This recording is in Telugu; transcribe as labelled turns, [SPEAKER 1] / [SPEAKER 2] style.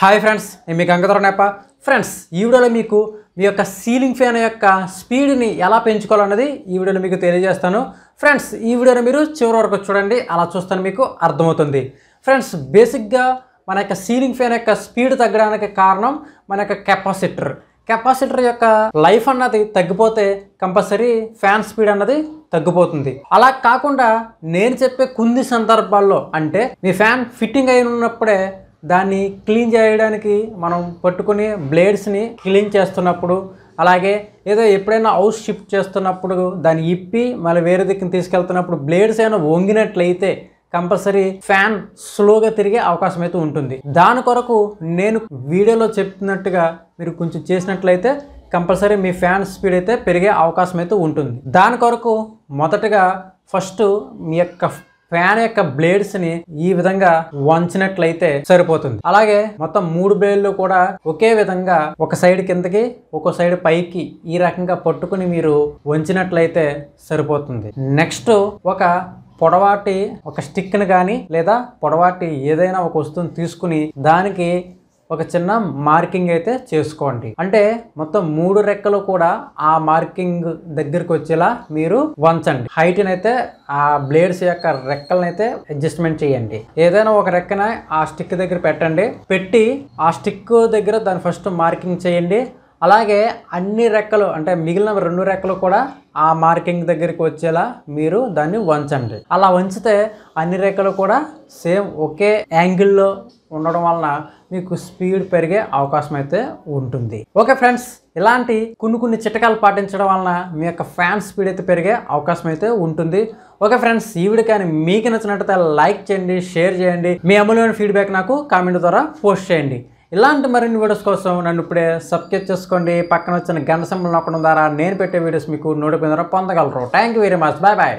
[SPEAKER 1] హాయ్ ఫ్రెండ్స్ నేను మీకు నేప ఫ్రెండ్స్ ఈ వీడియోలో మీకు మీ యొక్క సీలింగ్ ఫ్యాన్ యొక్క స్పీడ్ని ఎలా పెంచుకోవాలన్నది ఈ వీడియోలో మీకు తెలియజేస్తాను ఫ్రెండ్స్ ఈ వీడియోని మీరు చివరి వరకు చూడండి అలా చూస్తాను మీకు అర్థమవుతుంది ఫ్రెండ్స్ బేసిక్గా మన యొక్క సీలింగ్ ఫ్యాన్ యొక్క స్పీడ్ తగ్గడానికి కారణం మన యొక్క కెపాసిటర్ కెపాసిటర్ యొక్క లైఫ్ అన్నది తగ్గిపోతే కంపల్సరీ ఫ్యాన్ స్పీడ్ అన్నది తగ్గిపోతుంది అలా కాకుండా నేను చెప్పే కొన్ని సందర్భాల్లో అంటే మీ ఫ్యాన్ ఫిట్టింగ్ అయినప్పుడే దాన్ని క్లీన్ చేయడానికి మనం పట్టుకుని బ్లేడ్స్ని క్లీన్ చేస్తున్నప్పుడు అలాగే ఏదో ఎప్పుడైనా హౌస్ షిఫ్ట్ చేస్తున్నప్పుడు దాన్ని ఇప్పి మళ్ళీ వేరే దిక్కుని తీసుకెళ్తున్నప్పుడు బ్లేడ్స్ ఏమైనా వంగినట్లయితే కంపల్సరీ ఫ్యాన్ స్లోగా తిరిగే అవకాశం అయితే ఉంటుంది దాని కొరకు నేను వీడియోలో చెప్తున్నట్టుగా మీరు కొంచెం చేసినట్లయితే కంపల్సరీ మీ ఫ్యాన్ స్పీడ్ అయితే పెరిగే అవకాశం అయితే ఉంటుంది దాని కొరకు మొదటగా ఫస్ట్ మీ యొక్క ఫ్యాన్ యొక్క బ్లేడ్స్ ని ఈ విధంగా వంచినట్లయితే సరిపోతుంది అలాగే మొత్తం మూడు బ్లేడ్లు కూడా ఒకే విధంగా ఒక సైడ్ కిందకి ఒక సైడ్ పైకి ఈ రకంగా పట్టుకుని మీరు వంచినట్లయితే సరిపోతుంది నెక్స్ట్ ఒక పొడవాటి ఒక స్టిక్ని కానీ లేదా పొడవాటి ఏదైనా ఒక వస్తువుని తీసుకుని దానికి ఒక చిన్న మార్కింగ్ అయితే చేసుకోండి అంటే మొత్తం మూడు రెక్కలు కూడా ఆ మార్కింగ్ దగ్గరకు వచ్చేలా మీరు వంచండి హైట్ని అయితే ఆ బ్లేడ్స్ యొక్క రెక్కలనైతే అడ్జస్ట్మెంట్ చేయండి ఏదైనా ఒక రెక్కన ఆ స్టిక్ దగ్గర పెట్టండి పెట్టి ఆ స్టిక్ దగ్గర దాని ఫస్ట్ మార్కింగ్ చేయండి అలాగే అన్ని రెక్కలు అంటే మిగిలిన రెండు రెక్కలు కూడా ఆ మార్కింగ్ దగ్గరికి వచ్చేలా మీరు దాన్ని వంచండి అలా వంచితే అన్ని రెక్కలు కూడా సేమ్ ఒకే యాంగిల్లో ఉండడం వలన మీకు స్పీడ్ పెరిగే అవకాశం అయితే ఉంటుంది ఓకే ఫ్రెండ్స్ ఇలాంటి కొన్ని కొన్ని చిటకాలు పాటించడం వలన మీ యొక్క ఫ్యాన్ స్పీడ్ అయితే పెరిగే అవకాశం అయితే ఉంటుంది ఓకే ఫ్రెండ్స్ ఈ వీడియో కానీ మీకు నచ్చినట్టు లైక్ చేయండి షేర్ చేయండి మీ అమూల్యమైన ఫీడ్బ్యాక్ నాకు కామెంట్ ద్వారా పోస్ట్ చేయండి ఇలాంటి మరిన్ని వీడియోస్ కోసం నన్ను ఇప్పుడే సబ్స్క్రైబ్ చేసుకోండి పక్కన వచ్చిన గంట నొక్కడం ద్వారా నేను పెట్టే వీడియోస్ మీకు నోటిపోయిన పొందగలరు thank you very much bye bye